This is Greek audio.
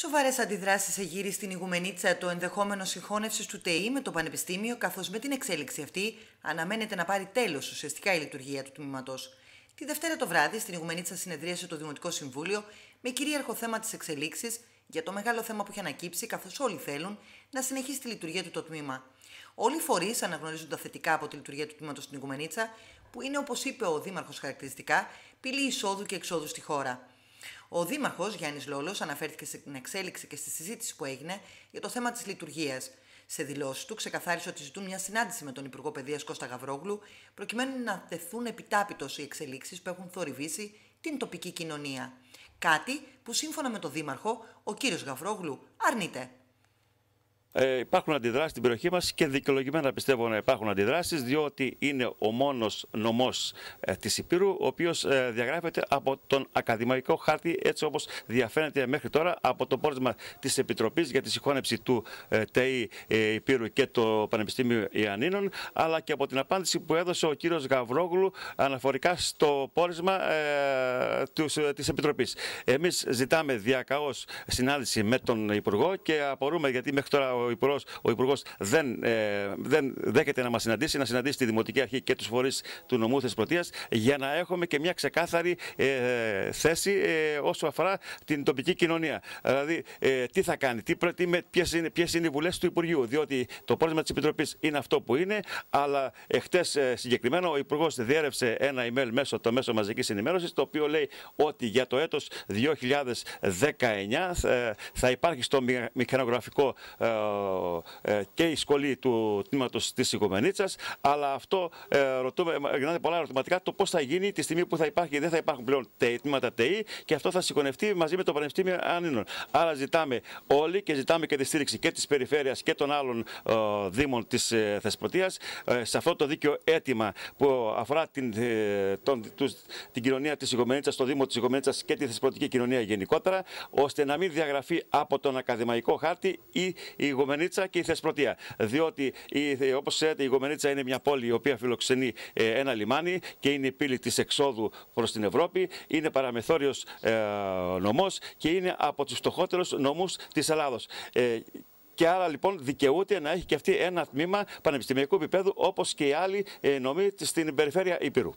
Σοβαρές αντιδράσεις εγείρει στην ηγουμενίτσα το ενδεχόμενο συγχώνευσης του ΤΕΗ με το Πανεπιστήμιο, καθώς με την εξέλιξη αυτή αναμένεται να πάρει τέλος ουσιαστικά η λειτουργία του τμήματος. Τη Δευτέρα το βράδυ, στην ηγουμενίτσα συνεδρίασε το Δημοτικό Συμβούλιο με κυρίαρχο θέμα της εξελίξης για το μεγάλο θέμα που έχει ανακύψει, καθώς όλοι θέλουν να συνεχίσει τη λειτουργία του το τμήμα. Όλοι οι φορείς αναγνωρίζουν τα θετικά από τη λειτουργία του τμήματος στην ηγουμενίτσα, που είναι, όπως είπε ο Δήμαρχος χαρακτηριστικά, πύλη εισόδου και εξόδου στη χώρα. Ο Δήμαρχος Γιάννης Λόλος αναφέρθηκε στην εξέλιξη και στη συζήτηση που έγινε για το θέμα της λειτουργίας. Σε δηλώσεις του, ξεκαθάρισε ότι ζητούν μια συνάντηση με τον Υπουργό Παιδείας Κώστα Γαβρόγλου, προκειμένου να τεθούν επιτάπητος οι εξελίξεις που έχουν θορυβήσει την τοπική κοινωνία. Κάτι που σύμφωνα με τον Δήμαρχο, ο κύριος Γαβρόγλου αρνείται. Ε, υπάρχουν αντιδράσεις στην περιοχή μας και δικαιολογημένα πιστεύω να υπάρχουν αντιδράσεις, διότι είναι ο μόνος νομός ε, της Υπήρου, ο οποίος ε, διαγράφεται από τον ακαδημαϊκό χάρτη, έτσι όπως διαφαίνεται μέχρι τώρα από το πόρισμα της Επιτροπής για τη συγχώνευση του ε, ε, Υπήρου και το Πανεπιστήμιο Ιαννίνων, αλλά και από την απάντηση που έδωσε ο κύριος Γαβρόγλου αναφορικά στο πόρισμα ε, ε της Επιτροπής. Εμείς ζητάμε διακαώς συνάντηση με τον Υπουργό και απορούμε γιατί μέχρι τώρα ο Υπουργός ο Υπουργός δεν, ε, δεν δέχεται να μας συναντήσει, να συναντήσει τη Δημοτική Αρχή και τους φορείς του νομού της για να έχουμε και μια ξεκάθαρη ε, θέση ε, όσο αφορά την τοπική κοινωνία. Δηλαδή, τι θα κάνει, τι, τι, ποιες είναι, είναι οι βουλές του Υπουργείου. Διότι το πρόβλημα της Επιτροπής είναι αυτό που είναι, αλλά εχθές συγκεκριμένα ο Υπουργός διέρευσε ένα email μέσω το μέσο μαζικής ενημέρωσης, το οποίο λέει ότι για το έτος 2019 θα υπάρχει στο μηχανογραφικό ε, και η σχολή του τμήματος της Οικομενίτσας. αλλά αυτό ε, ρωτούμε, γίνονται ε, πολλά ερωτηματικά το πώς θα γίνει τη στιγμή που θα υπάρχει και δεν θα υπάρχουν πλέον τμήματα ΤΕΗ και αυτό θα συγκονευτεί μαζί με το Πανεπιστήμιο Ανίνων. Άρα ζητάμε όλοι και ζητάμε και τη στήριξη και της περιφέρειας και των άλλων δήμων της ε, σε αυτό το δίκαιο αίτημα που αφορά την, τον, την κοινωνία της Οικομενίτσας, το Δήμο της Οικομενίτσας και τη Θεσπρωτική κοινωνία γενικότερα, ώστε να μην διαγραφεί από τον ακαδημαϊκό χάρτη η, η Γομενίτσα και η Θεσπρωτεία. Διότι, όπως ξέρετε, η Γομενίτσα είναι μια πόλη η οποία φιλοξενεί ε, ένα λιμάνι και είναι η πύλη της εξόδου προς την Ευρώπη. Είναι παραμεθόριος ε, νομός και είναι από τους φτωχότερους νομούς της Ελλάδος. Ε, και άρα λοιπόν δικαιούται να έχει και αυτή ένα τμήμα πανεπιστημιακού επίπεδου όπως και οι άλλοι νομοί στην περιφέρεια Ήπειρου.